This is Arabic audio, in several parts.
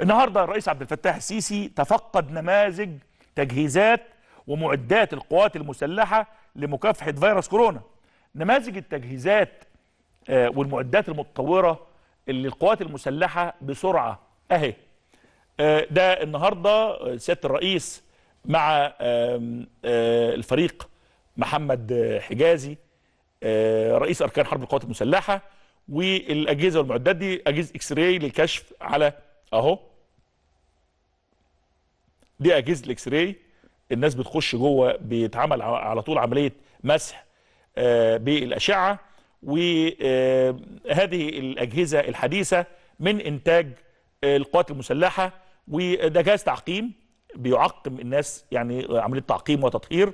النهارده الرئيس عبد الفتاح السيسي تفقد نماذج تجهيزات ومعدات القوات المسلحه لمكافحه فيروس كورونا نماذج التجهيزات آه، والمعدات المتطوره اللي القوات المسلحه بسرعه اهي آه، ده النهارده سياده الرئيس مع آه، الفريق محمد حجازي رئيس اركان حرب القوات المسلحه والاجهزه والمعدات دي اجهزه اكس راي للكشف على اهو دي اجهزه الاكس راي الناس بتخش جوه بيتعمل على طول عمليه مسح آه، بالاشعه وهذه آه، الاجهزه الحديثه من انتاج القوات المسلحه وده جهاز تعقيم بيعقم الناس يعني عمليه تعقيم وتطهير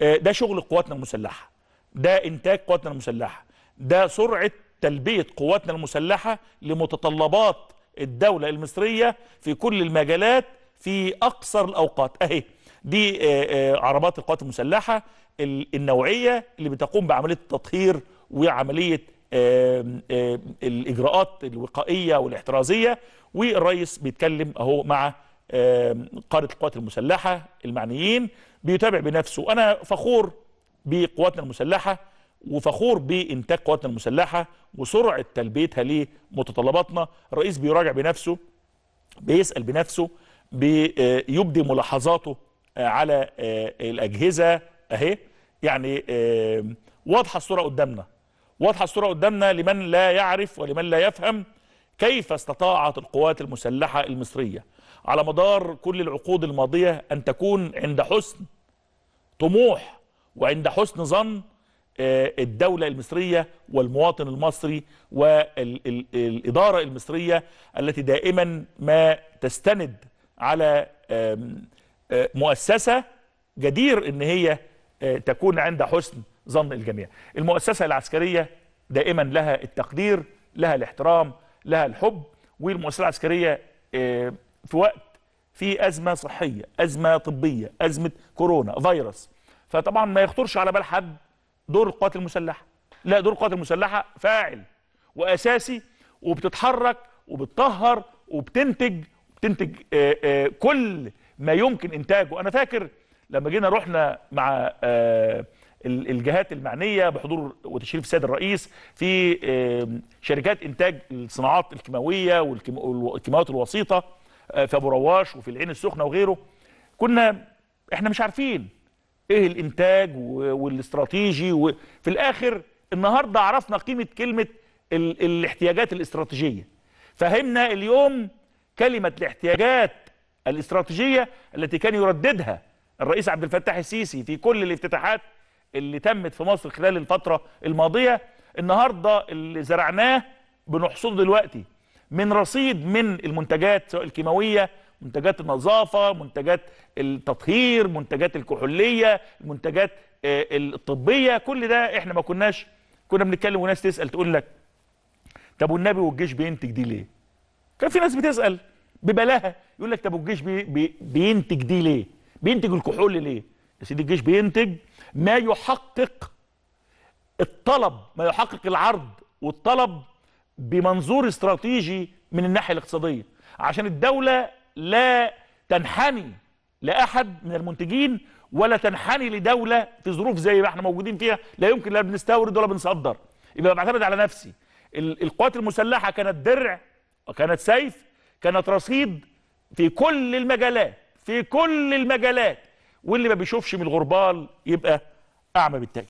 آه، ده شغل قواتنا المسلحه ده انتاج قواتنا المسلحه ده سرعه تلبيه قواتنا المسلحه لمتطلبات الدوله المصريه في كل المجالات في أقصر الأوقات أهي دي آه، آه، عربات القوات المسلحة النوعية اللي بتقوم بعملية التطهير وعملية الإجراءات الوقائية والاحترازية والرئيس بيتكلم أهو مع قادة القوات المسلحة المعنيين بيتابع بنفسه أنا فخور بقواتنا المسلحة وفخور بإنتاج قواتنا المسلحة وسرعة تلبيتها لمتطلباتنا الرئيس بيراجع بنفسه بيسأل بنفسه بيبدي آه، ملاحظاته آه، على آه، الأجهزة أهي يعني واضحة الصورة قدامنا واضحة الصورة قدامنا لمن لا يعرف ولمن لا يفهم كيف استطاعت القوات المسلحة المصرية على مدار كل العقود الماضية أن تكون عند حسن طموح وعند حسن ظن الدولة المصرية والمواطن المصري والإدارة المصرية التي دائما ما تستند على مؤسسة جدير ان هي تكون عند حسن ظن الجميع المؤسسة العسكرية دائما لها التقدير لها الاحترام لها الحب والمؤسسة العسكرية في وقت في أزمة صحية أزمة طبية أزمة كورونا فيروس فطبعا ما يخطرش على بال حد دور القوات المسلحة لا دور القوات المسلحة فاعل وأساسي وبتتحرك وبتطهر وبتنتج تنتج آه، آه، كل ما يمكن انتاجه انا فاكر لما جينا رحنا مع آه، الجهات المعنيه بحضور وتشريف السيد الرئيس في شركات انتاج الصناعات الكيماويه والكيماويات الوسيطه في ابو رواش وفي العين السخنه وغيره كنا احنا مش عارفين ايه الانتاج والاستراتيجي وفي الاخر النهارده عرفنا قيمه كلمه الاحتياجات الاستراتيجيه فهمنا اليوم كلمة الاحتياجات الاستراتيجية التي كان يرددها الرئيس عبد الفتاح السيسي في كل الافتتاحات اللي تمت في مصر خلال الفترة الماضية النهاردة اللي زرعناه بنحصده دلوقتي من رصيد من المنتجات سواء الكيماوية منتجات النظافة منتجات التطهير منتجات الكحولية المنتجات آه، الطبية كل ده احنا ما كناش كنا بنتكلم وناس تسأل تقول لك طب والنبي والجيش بينتج دي ليه كان في ناس بتسأل ببلاها يقول لك طب الجيش بي بي بينتج دي ليه؟ بينتج الكحول ليه؟ يا سيدي الجيش بينتج ما يحقق الطلب ما يحقق العرض والطلب بمنظور استراتيجي من الناحيه الاقتصاديه عشان الدوله لا تنحني لاحد من المنتجين ولا تنحني لدوله في ظروف زي ما احنا موجودين فيها لا يمكن لا بنستورد ولا بنصدر يبقى بعتمد على نفسي القوات المسلحه كانت درع وكانت سيف كانت رصيد في كل المجالات في كل المجالات واللي ما بيشوفش من الغربال يبقى أعمى بالتالي